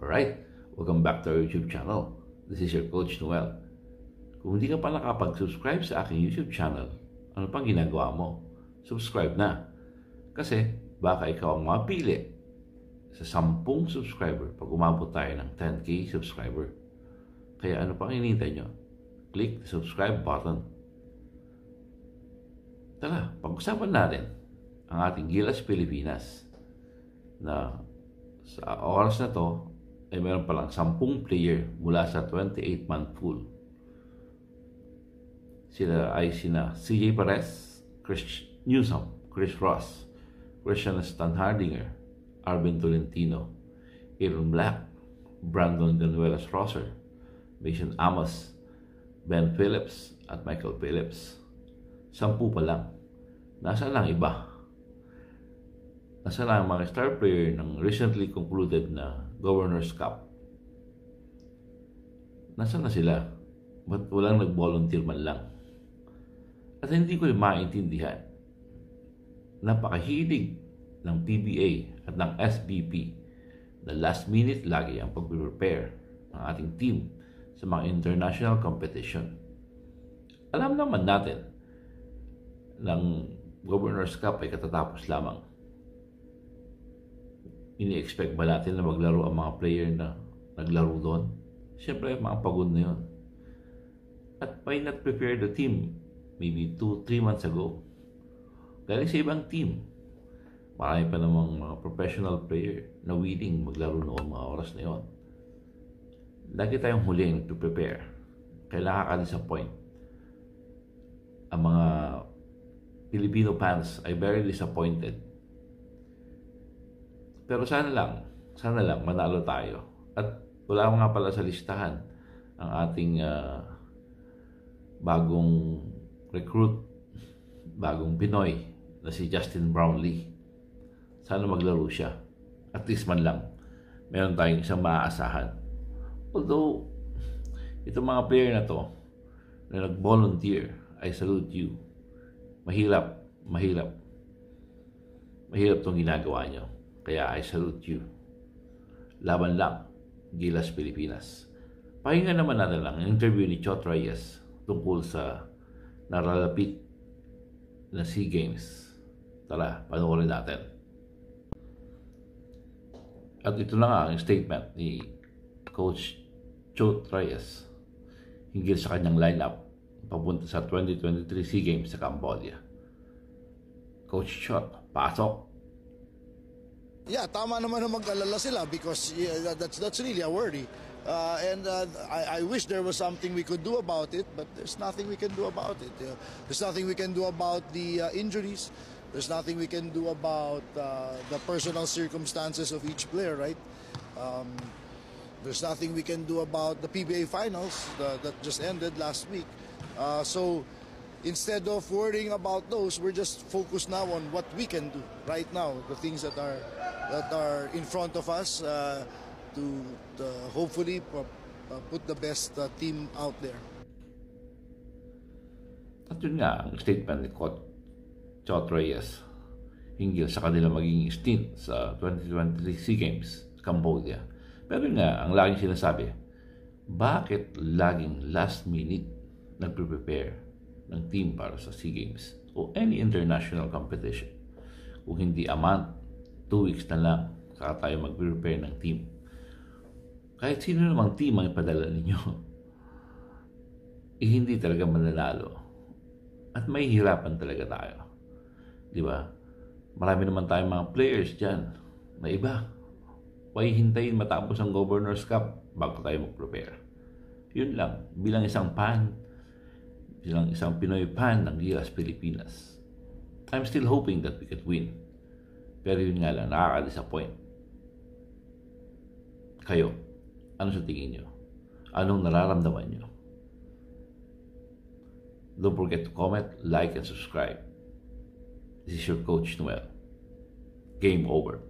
Alright, welcome back to our YouTube channel. This is your Coach Noel. Kung hindi ka pa nakapag-subscribe sa aking YouTube channel, ano pang ginagawa mo? Subscribe na. Kasi baka ikaw ang mapili sa 10 subscriber pag umabot tayo ng 10k subscriber. Kaya ano pang hinihintay nyo? Click the subscribe button. Tara, pag-usapan natin ang ating Gilas Pilipinas na sa oras na to ay eh, meron palang 10 player mula sa 28-man pool. Sila ay sina CJ Perez, Chris Newsom, Chris Ross, Christian Stanhardinger, Arvin Tolentino, Aaron Black, Brandon Ganuelas Rosser, Mason Amos, Ben Phillips at Michael Phillips. Sampu pa lang. Nasa lang iba? Nasa lang mga star player ng recently concluded na Governor's Cup. Nasaan na sila? Ba't walang hmm. nag-volunteer man lang? At hindi ko rin maintindihan. Napakahilig ng PBA at ng SBP na last minute lagi ang pag-prepare ng ating team sa mga international competition. Alam naman natin ng Governor's Cup ay katatapos lamang ini-expect ba natin na maglaro ang mga player na naglaro doon? Siyempre, mga pagod na yun. At why not prepare the team maybe 2-3 months ago? Galing sa ibang team. Marami pa namang mga professional player na willing maglaro noon mga oras na yon. Lagi tayong huling to prepare. Kailangan ka din sa point. Ang mga Filipino fans ay very disappointed pero sana lang, sana lang manalo tayo. At wala nga pala sa listahan ang ating uh, bagong recruit, bagong Pinoy na si Justin Brownlee. Sana maglaro siya. At least man lang. Meron tayong isang maaasahan. Although, itong mga player na to na nag-volunteer, I salute you. Mahirap, mahirap. Mahirap tong ginagawa niyo. Kaya I salute you. Laban lang, Gilas Pilipinas. Pahinga naman natin lang ang interview ni Chot Reyes tungkol sa naralapit na SEA Games. Tara, panoorin natin. At ito na nga ang statement ni Coach Chot Reyes hinggil sa kanyang lineup papunta sa 2023 SEA Games sa Cambodia. Coach Chot, pasok! Yeah, tama naman na mag-alala sila because yeah, that's, that's really a worry. Uh, and uh, I, I, wish there was something we could do about it, but there's nothing we can do about it. there's nothing we can do about the uh, injuries. There's nothing we can do about uh, the personal circumstances of each player, right? Um, there's nothing we can do about the PBA finals that, uh, that just ended last week. so instead of worrying about those, we're just focused now on what we can do right now, the things that are that are in front of us uh, to uh, hopefully put the best uh, team out there. At yun nga ang statement ni Coach Chot Reyes hinggil sa kanilang maging stint sa 2023 SEA Games Cambodia. Pero yun nga, ang laging sinasabi, bakit laging last minute nagpre-prepare ng team para sa SEA Games o any international competition. Kung hindi a month, two weeks na lang saka tayo mag-prepare ng team. Kahit sino namang team ang ipadala ninyo, eh, hindi talaga mananalo. At may hirapan talaga tayo. Di ba? Marami naman tayong mga players dyan na iba. Why hintayin matapos ang Governor's Cup bago tayo mag-prepare? Yun lang, bilang isang fan, bilang isang Pinoy fan ng US Pilipinas. I'm still hoping that we could win. Pero yun nga lang, nakaka-disappoint. Kayo, ano sa tingin nyo? Anong nararamdaman nyo? Don't forget to comment, like, and subscribe. This is your coach, Noel. Game over.